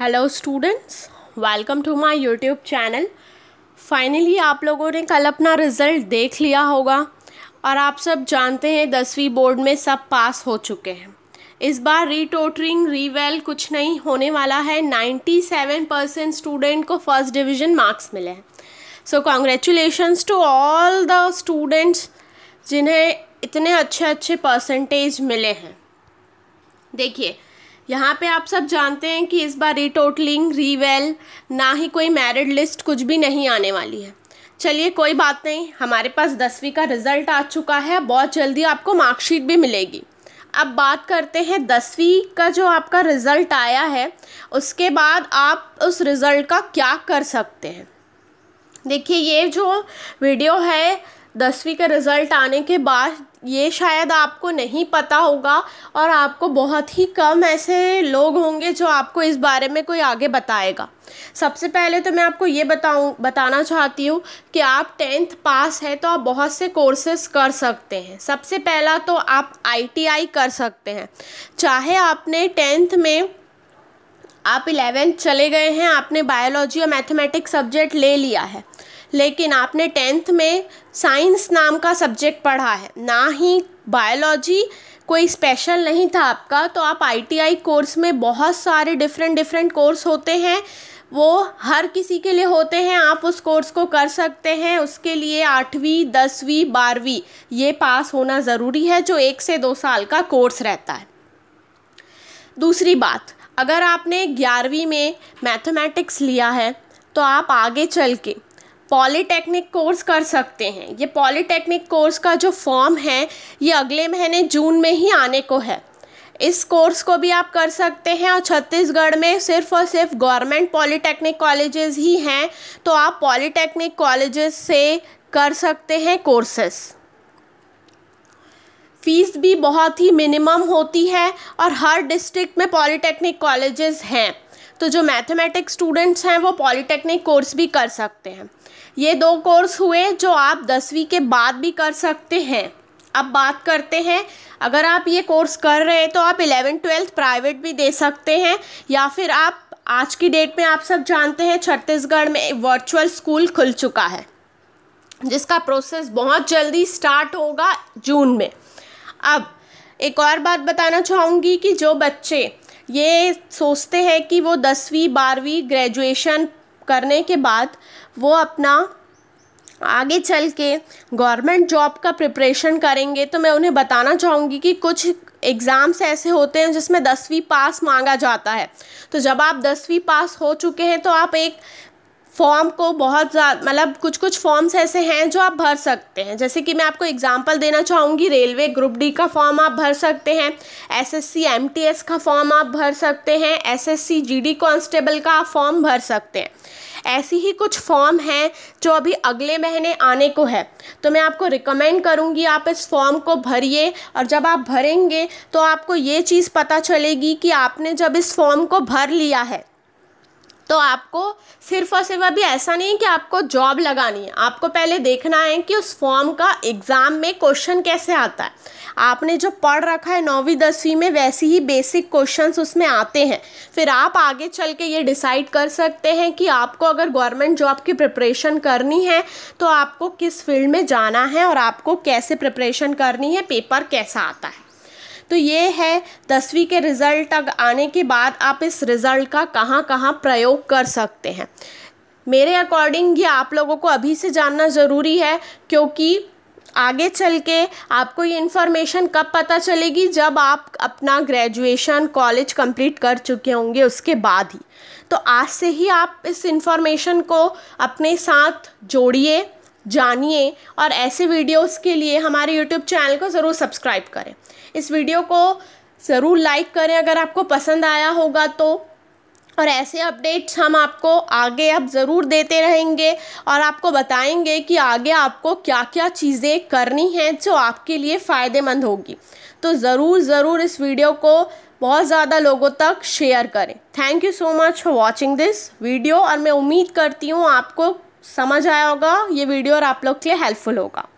hello students welcome to my YouTube channel finally आप लोगों ने कल अपना रिज़ल्ट देख लिया होगा और आप सब जानते हैं दसवीं बोर्ड में सब पास हो चुके हैं इस बार रीटोटरिंग रीवेल कुछ नहीं होने वाला है नाइन्टी सेवन परसेंट स्टूडेंट को फर्स्ट डिवीजन मार्क्स मिले हैं so congratulations to all the students जिन्हें इतने अच्छे अच्छे परसेंटेज मिले हैं देखिए यहाँ पे आप सब जानते हैं कि इस बार रिटोटलिंग रीवेल ना ही कोई मेरिट लिस्ट कुछ भी नहीं आने वाली है चलिए कोई बात नहीं हमारे पास दसवीं का रिज़ल्ट आ चुका है बहुत जल्दी आपको मार्कशीट भी मिलेगी अब बात करते हैं दसवीं का जो आपका रिज़ल्ट आया है उसके बाद आप उस रिज़ल्ट का क्या कर सकते हैं देखिए ये जो वीडियो है दसवीं का रिज़ल्ट आने के बाद ये शायद आपको नहीं पता होगा और आपको बहुत ही कम ऐसे लोग होंगे जो आपको इस बारे में कोई आगे बताएगा सबसे पहले तो मैं आपको ये बताऊँ बताना चाहती हूँ कि आप टेंथ पास है तो आप बहुत से कोर्सेस कर सकते हैं सबसे पहला तो आप आईटीआई कर सकते हैं चाहे आपने टेंथ में आप इलेवेंथ चले गए हैं आपने बायोलॉजी और मैथमेटिक्स सब्जेक्ट ले लिया है लेकिन आपने टेंथ में साइंस नाम का सब्जेक्ट पढ़ा है ना ही बायोलॉजी कोई स्पेशल नहीं था आपका तो आप आईटीआई कोर्स में बहुत सारे डिफरेंट डिफरेंट कोर्स होते हैं वो हर किसी के लिए होते हैं आप उस कोर्स को कर सकते हैं उसके लिए आठवीं दसवीं बारहवीं ये पास होना ज़रूरी है जो एक से दो साल का कोर्स रहता है दूसरी बात अगर आपने ग्यारहवीं में मैथमेटिक्स लिया है तो आप आगे चल के पॉलीटेक्निक कोर्स कर सकते हैं ये पॉलीटेक्निक कोर्स का जो फॉर्म है ये अगले महीने जून में ही आने को है इस कोर्स को भी आप कर सकते हैं और छत्तीसगढ़ में सिर्फ और सिर्फ गवर्नमेंट पॉलीटेक्निक कॉलेजेस ही हैं तो आप पॉलीटेक्निक कॉलेजेस से कर सकते हैं कोर्सेस फ़ीस भी बहुत ही मिनिमम होती है और हर डिस्ट्रिक्ट में पॉलीटेक्निक कॉलेजेस हैं तो जो मैथमेटिक्स स्टूडेंट्स हैं वो पॉलीटेक्निक कोर्स भी कर सकते हैं ये दो कोर्स हुए जो आप दसवीं के बाद भी कर सकते हैं अब बात करते हैं अगर आप ये कोर्स कर रहे हैं तो आप इलेवन ट्वेल्थ प्राइवेट भी दे सकते हैं या फिर आप आज की डेट में आप सब जानते हैं छत्तीसगढ़ में वर्चुअल स्कूल खुल चुका है जिसका प्रोसेस बहुत जल्दी स्टार्ट होगा जून में अब एक और बात बताना चाहूँगी कि जो बच्चे ये सोचते हैं कि वो दसवीं बारहवीं ग्रेजुएशन करने के बाद वो अपना आगे चल के गवर्नमेंट जॉब का प्रिपरेशन करेंगे तो मैं उन्हें बताना चाहूँगी कि कुछ एग्ज़ाम्स ऐसे होते हैं जिसमें दसवीं पास मांगा जाता है तो जब आप दसवीं पास हो चुके हैं तो आप एक फॉर्म को बहुत ज़्यादा मतलब कुछ कुछ फॉर्म्स ऐसे हैं जो आप भर सकते हैं जैसे कि मैं आपको एग्जांपल देना चाहूँगी रेलवे ग्रुप डी का फॉर्म आप भर सकते हैं एसएससी एमटीएस का फॉर्म आप भर सकते हैं एसएससी जीडी कांस्टेबल का आप फॉर्म भर सकते हैं ऐसी ही कुछ फॉर्म हैं जो अभी अगले महीने आने को है तो मैं आपको रिकमेंड करूँगी आप इस फॉर्म को भरिए और जब आप भरेंगे तो आपको ये चीज़ पता चलेगी कि आपने जब इस फॉर्म को भर लिया है तो आपको सिर्फ और सिर्फ अभी ऐसा नहीं है कि आपको जॉब लगानी है आपको पहले देखना है कि उस फॉर्म का एग्ज़ाम में क्वेश्चन कैसे आता है आपने जो पढ़ रखा है नौवीं दसवीं में वैसी ही बेसिक क्वेश्चंस उसमें आते हैं फिर आप आगे चल के ये डिसाइड कर सकते हैं कि आपको अगर गवर्नमेंट जॉब की प्रिपरेशन करनी है तो आपको किस फील्ड में जाना है और आपको कैसे प्रिपरेशन करनी है पेपर कैसा आता है तो ये है दसवीं के रिज़ल्ट आने के बाद आप इस रिज़ल्ट का कहाँ कहाँ प्रयोग कर सकते हैं मेरे अकॉर्डिंग ये आप लोगों को अभी से जानना ज़रूरी है क्योंकि आगे चल के आपको ये इन्फॉर्मेशन कब पता चलेगी जब आप अपना ग्रेजुएशन कॉलेज कंप्लीट कर चुके होंगे उसके बाद ही तो आज से ही आप इस इन्फॉर्मेशन को अपने साथ जोड़िए जानिए और ऐसे वीडियोस के लिए हमारे यूट्यूब चैनल को ज़रूर सब्सक्राइब करें इस वीडियो को ज़रूर लाइक करें अगर आपको पसंद आया होगा तो और ऐसे अपडेट्स हम आपको आगे अब आप ज़रूर देते रहेंगे और आपको बताएंगे कि आगे आपको क्या क्या चीज़ें करनी हैं जो आपके लिए फ़ायदेमंद होगी तो ज़रूर ज़रूर इस वीडियो को बहुत ज़्यादा लोगों तक शेयर करें thank you so much for watching this video और मैं उम्मीद करती हूँ आपको समझ आया होगा ये वीडियो और आप लोग के लिए हेल्पफुल होगा